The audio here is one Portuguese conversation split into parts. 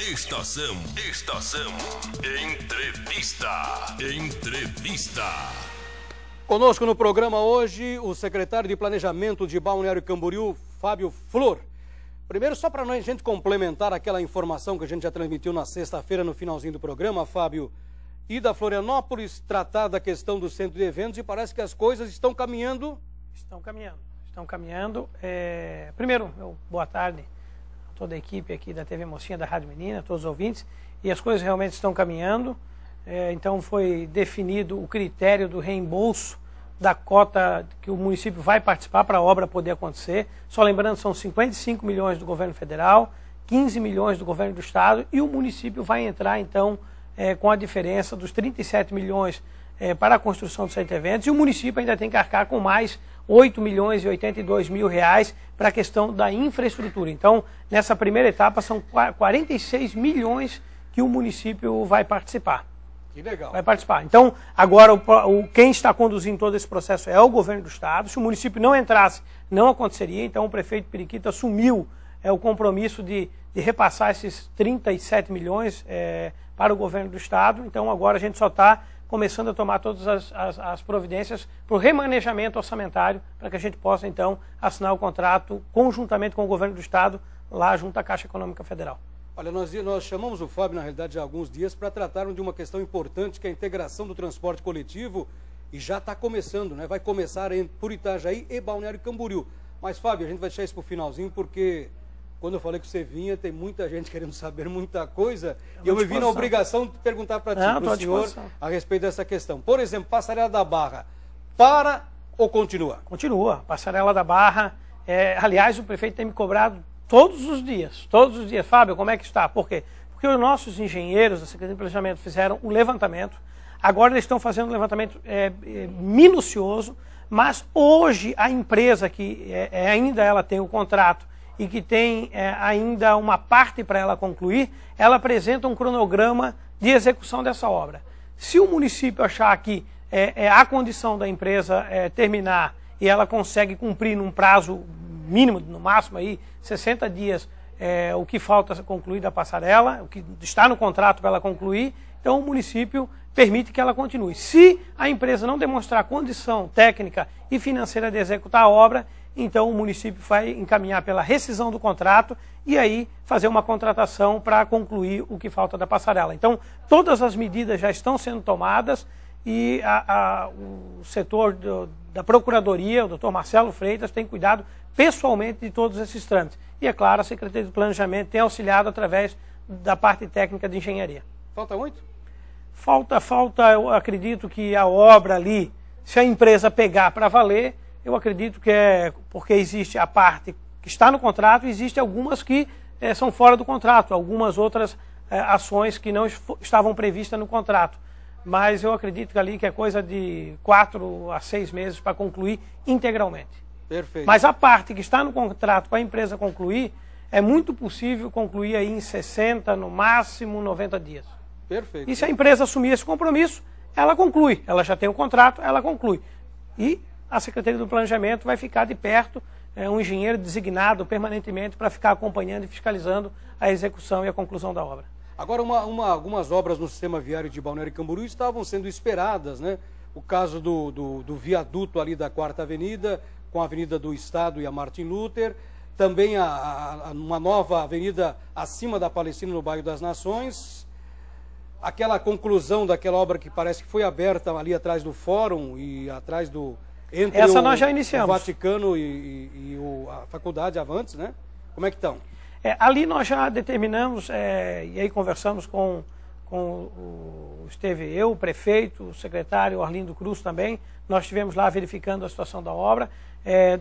Estação, estação, entrevista, entrevista. Conosco no programa hoje o secretário de Planejamento de Balneário Camboriú, Fábio Flor. Primeiro, só para a gente complementar aquela informação que a gente já transmitiu na sexta-feira no finalzinho do programa, Fábio, e da Florianópolis tratar da questão do centro de eventos e parece que as coisas estão caminhando. Estão caminhando, estão caminhando. É... Primeiro, boa tarde toda a equipe aqui da TV Mocinha, da Rádio Menina, todos os ouvintes, e as coisas realmente estão caminhando. É, então foi definido o critério do reembolso da cota que o município vai participar para a obra poder acontecer. Só lembrando, são 55 milhões do governo federal, 15 milhões do governo do estado e o município vai entrar então é, com a diferença dos 37 milhões é, para a construção dos centro eventos e o município ainda tem que arcar com mais 8 milhões e 82 mil reais para a questão da infraestrutura. Então, nessa primeira etapa, são 46 milhões que o município vai participar. Que legal. Vai participar. Então, agora, o, quem está conduzindo todo esse processo é o governo do Estado. Se o município não entrasse, não aconteceria. Então, o prefeito Periquita assumiu é, o compromisso de, de repassar esses 37 milhões é, para o governo do Estado. Então, agora a gente só está começando a tomar todas as, as, as providências para o remanejamento orçamentário, para que a gente possa, então, assinar o contrato conjuntamente com o governo do Estado, lá junto à Caixa Econômica Federal. Olha, nós, nós chamamos o Fábio, na realidade, há alguns dias para tratar de uma questão importante, que é a integração do transporte coletivo, e já está começando, né? Vai começar por Itajaí e Balneário Camboriú. Mas, Fábio, a gente vai deixar isso para o finalzinho, porque quando eu falei que você vinha, tem muita gente querendo saber muita coisa. e eu me vi na obrigação de perguntar para ti, é, para o senhor a respeito dessa questão. Por exemplo, Passarela da Barra, para ou continua? Continua. Passarela da Barra. É, aliás, o prefeito tem me cobrado todos os dias. Todos os dias. Fábio, como é que está? Por quê? Porque os nossos engenheiros da Secretaria de Planejamento fizeram um levantamento. Agora eles estão fazendo um levantamento é, é, minucioso, mas hoje a empresa que é, é ainda ela tem o contrato e que tem é, ainda uma parte para ela concluir, ela apresenta um cronograma de execução dessa obra. Se o município achar que é, é a condição da empresa é, terminar e ela consegue cumprir num prazo mínimo, no máximo aí, 60 dias, é, o que falta concluir da passarela, o que está no contrato para ela concluir, então o município permite que ela continue. Se a empresa não demonstrar condição técnica e financeira de executar a obra, então o município vai encaminhar pela rescisão do contrato e aí fazer uma contratação para concluir o que falta da passarela. Então, todas as medidas já estão sendo tomadas e a, a, o setor do, da Procuradoria, o doutor Marcelo Freitas, tem cuidado pessoalmente de todos esses trâmites. E, é claro, a Secretaria de Planejamento tem auxiliado através da parte técnica de engenharia. Falta muito? Falta, falta, eu acredito que a obra ali, se a empresa pegar para valer, eu acredito que é porque existe a parte que está no contrato, existe algumas que é, são fora do contrato, algumas outras é, ações que não estavam previstas no contrato. Mas eu acredito que ali que é coisa de quatro a seis meses para concluir integralmente. Perfeito. Mas a parte que está no contrato para a empresa concluir, é muito possível concluir aí em 60, no máximo 90 dias. Perfeito. E se a empresa assumir esse compromisso, ela conclui. Ela já tem o contrato, ela conclui. E a Secretaria do Planejamento vai ficar de perto é, um engenheiro designado permanentemente para ficar acompanhando e fiscalizando a execução e a conclusão da obra. Agora, uma, uma, algumas obras no sistema viário de Balneário Camburu estavam sendo esperadas, né? O caso do, do, do viaduto ali da Quarta Avenida, com a Avenida do Estado e a Martin Luther, também a, a, uma nova avenida acima da Palestina, no bairro das Nações, aquela conclusão daquela obra que parece que foi aberta ali atrás do fórum e atrás do, entre Essa o, nós já iniciamos. O Vaticano e, e, e o, a faculdade Avantes, né? Como é que estão? É, ali nós já determinamos, é, e aí conversamos com, com o, esteve eu, o prefeito, o secretário Arlindo Cruz também. Nós estivemos lá verificando a situação da obra, é,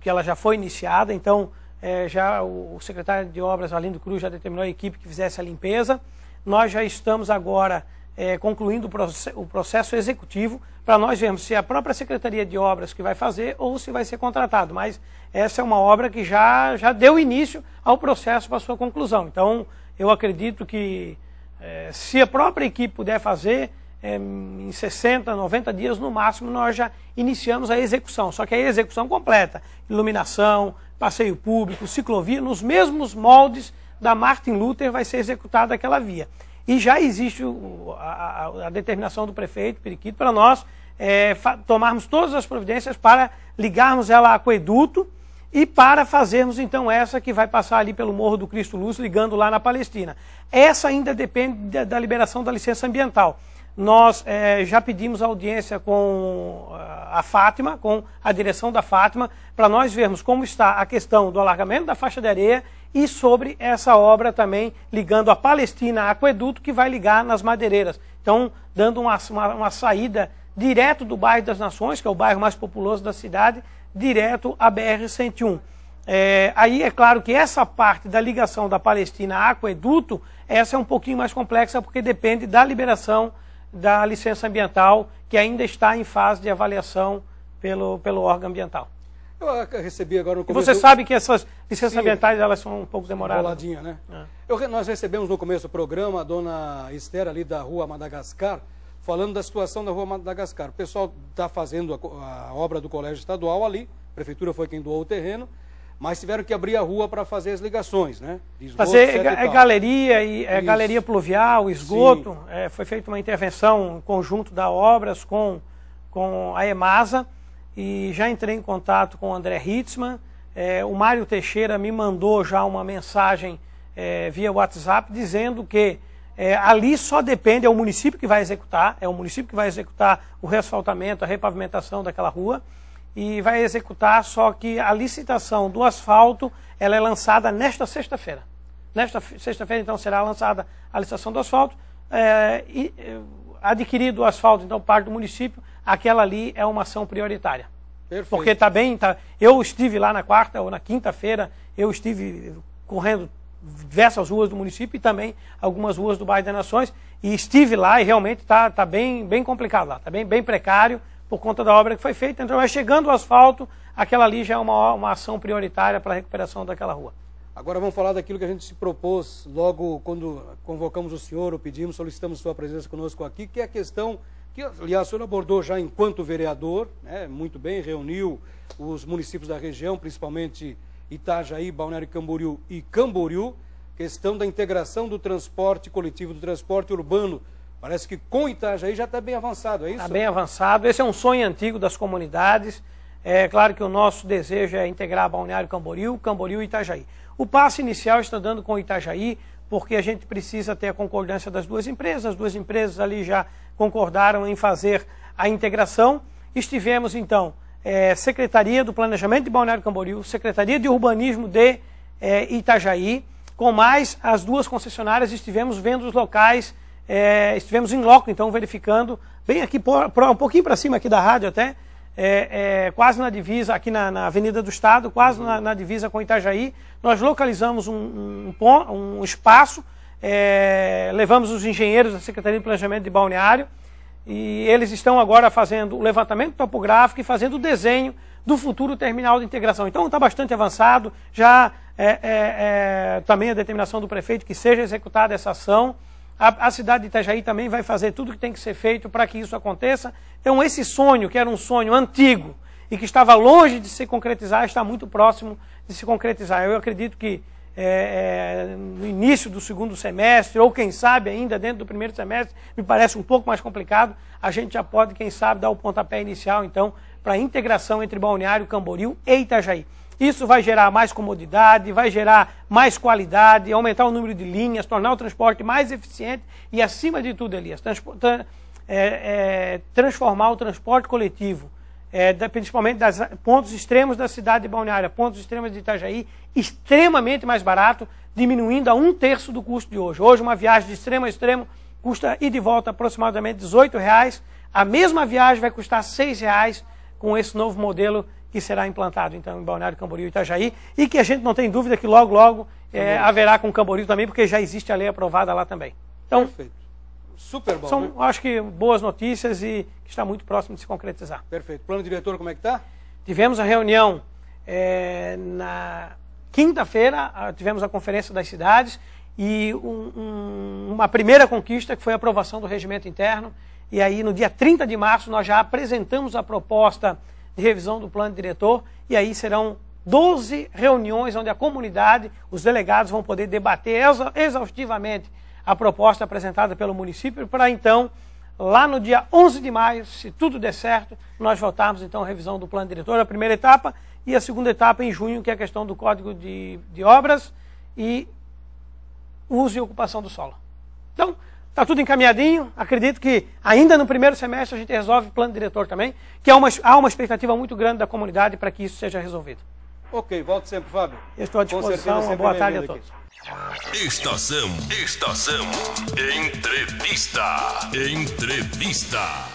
que ela já foi iniciada, então é, já o, o secretário de obras Arlindo Cruz já determinou a equipe que fizesse a limpeza. Nós já estamos agora é, concluindo o, proce o processo executivo para nós vermos se é a própria Secretaria de Obras que vai fazer ou se vai ser contratado. Mas essa é uma obra que já, já deu início ao processo para sua conclusão. Então, eu acredito que é, se a própria equipe puder fazer, é, em 60, 90 dias no máximo, nós já iniciamos a execução. Só que a execução completa, iluminação, passeio público, ciclovia, nos mesmos moldes da Martin Luther vai ser executada aquela via. E já existe o, a, a, determinação do prefeito Periquito para nós é, tomarmos todas as providências para ligarmos ela a aqueduto e para fazermos então essa que vai passar ali pelo Morro do Cristo Luz, ligando lá na Palestina. Essa ainda depende da, da liberação da licença ambiental. Nós é, já pedimos audiência com a Fátima, com a direção da Fátima, para nós vermos como está a questão do alargamento da faixa de areia e sobre essa obra também ligando a Palestina a Aqueduto, que vai ligar nas Madeireiras. Então, dando uma, uma, uma saída direto do bairro das Nações, que é o bairro mais populoso da cidade, direto à BR-101. É, aí é claro que essa parte da ligação da Palestina a aqueduto, essa é um pouquinho mais complexa porque depende da liberação da licença ambiental, que ainda está em fase de avaliação pelo, pelo órgão ambiental. Eu recebi agora no começo. E você sabe que essas licenças ambientais elas são um pouco demoradas. Né? Boladinha, né? É. Eu, nós recebemos no começo do programa a dona Esther ali da Rua Madagascar, falando da situação da Rua Madagascar. O pessoal está fazendo a, a, obra do Colégio Estadual ali, a prefeitura foi quem doou o terreno, mas tiveram que abrir a rua para fazer as ligações, né? Esgoto, fazer é, é galeria, e, é galeria pluvial, esgoto. É, foi feita uma intervenção em conjunto da obras com, com a EMASA e já entrei em contato com o André Hitzman. É, o Mário Teixeira me mandou já uma mensagem é, via WhatsApp dizendo que é, ali só depende, é o município que vai executar, é o município que vai executar o reasfaltamento, a repavimentação daquela rua e vai executar, só que a licitação do asfalto ela é lançada nesta sexta-feira. Nesta sexta-feira, então, será lançada a licitação do asfalto, é, e, é, adquirido o asfalto, então, parte do município, aquela ali é uma ação prioritária. Perfeito. Porque está bem, tá... eu estive lá na quarta ou na quinta-feira, eu estive correndo diversas ruas do município e também algumas ruas do bairro das Nações, e estive lá e realmente está tá bem, bem complicado lá, está bem, bem precário por conta da obra que foi feita. Então, é chegando o asfalto, aquela ali já é uma, uma ação prioritária para a recuperação daquela rua. Agora vamos falar daquilo que a gente se propôs logo quando convocamos o senhor, ou pedimos, solicitamos sua presença conosco aqui, que é a questão que, aliás, o senhor abordou já enquanto vereador, né, muito bem, reuniu os municípios da região, principalmente Itajaí, Balneário Camboriú e Camboriú, questão da integração do transporte coletivo, do transporte urbano. Parece que com Itajaí já está bem avançado, é isso? Está bem avançado. Esse é um sonho antigo das comunidades. É claro que o nosso desejo é integrar Balneário Camboriú, Camboriú e Itajaí. O passo inicial está dando com Itajaí, porque a gente precisa ter a concordância das duas empresas. As duas empresas ali já concordaram em fazer a integração. Estivemos, então, é, Secretaria do Planejamento de Balneário Camboriú, Secretaria de Urbanismo de é, Itajaí, com mais as duas concessionárias, estivemos vendo os locais, é, estivemos em loco, então, verificando, bem aqui, por, por, um pouquinho para cima aqui da rádio até, é, é, quase na divisa, aqui na, na, Avenida do Estado, quase na, na divisa com Itajaí, nós localizamos um, um, um, um espaço é, levamos os engenheiros da Secretaria de Planejamento de Balneário e eles estão agora fazendo o levantamento topográfico e fazendo o desenho do futuro terminal de integração. Então está bastante avançado, já é, é, é também a determinação do prefeito que seja executada essa ação. A, a, cidade de Itajaí também vai fazer tudo o que tem que ser feito para que isso aconteça. Então esse sonho, que era um sonho antigo e que estava longe de se concretizar, está muito próximo de se concretizar. Eu acredito que é, é, no início do segundo semestre, ou quem sabe ainda dentro do primeiro semestre, me parece um pouco mais complicado. A gente já pode, quem sabe, dar o pontapé inicial, então, para a integração entre Balneário Camboriú e Itajaí. Isso vai gerar mais comodidade, vai gerar mais qualidade, aumentar o número de linhas, tornar o transporte mais eficiente e, acima de tudo, Elias, é, é, transformar o transporte coletivo é, da, principalmente dos pontos extremos da cidade de Balneária, pontos extremos de Itajaí, extremamente mais barato, diminuindo a um terço do custo de hoje. Hoje, uma viagem de extremo a extremo custa e de volta aproximadamente R$ reais. A mesma viagem vai custar R$ reais com esse novo modelo que será implantado então em Balneário Camboriú e Itajaí e que a gente não tem dúvida que logo, logo é, haverá com Camboriú também, porque já existe a lei aprovada lá também. Então, Perfeito. Super bom. São, acho que, boas notícias e que está muito próximo de se concretizar. Perfeito. Plano diretor, como é que está? Tivemos a reunião é, na quinta-feira, tivemos a conferência das cidades e um, um, uma primeira conquista que foi a aprovação do regimento interno. E aí, no dia 30 de março, nós já apresentamos a proposta de revisão do plano diretor e aí serão 12 reuniões onde a comunidade, os delegados vão poder debater exaustivamente a proposta apresentada pelo município para então, lá no dia 11 de maio, se tudo der certo, nós votarmos então a revisão do plano diretor, a primeira etapa, e a segunda etapa em junho, que é a questão do código de, de obras e uso e ocupação do solo. Então, está tudo encaminhadinho. Acredito que ainda no primeiro semestre a gente resolve o plano diretor também, que há é uma, há uma expectativa muito grande da comunidade para que isso seja resolvido. Ok, volto sempre, Fábio. estou à disposição. Certeza, uma boa tarde a todos. Aqui. Estação, estação, entrevista, entrevista.